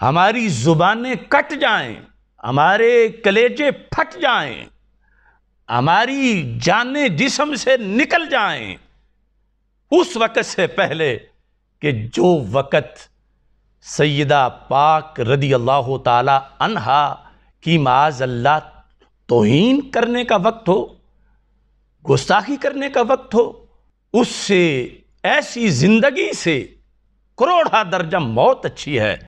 हमारी ज़ुबानें कट जाएं, हमारे कलेजे फट जाएं, हमारी जानें जिसम से निकल जाएं, उस वक़्त से पहले कि जो वक़्त सैदा पाक रदी अल्लाह तहा की माज अल्लाह तोहन करने का वक्त हो गुस्ताखी करने का वक्त हो उससे ऐसी ज़िंदगी से करोड़ा दर्जा मौत अच्छी है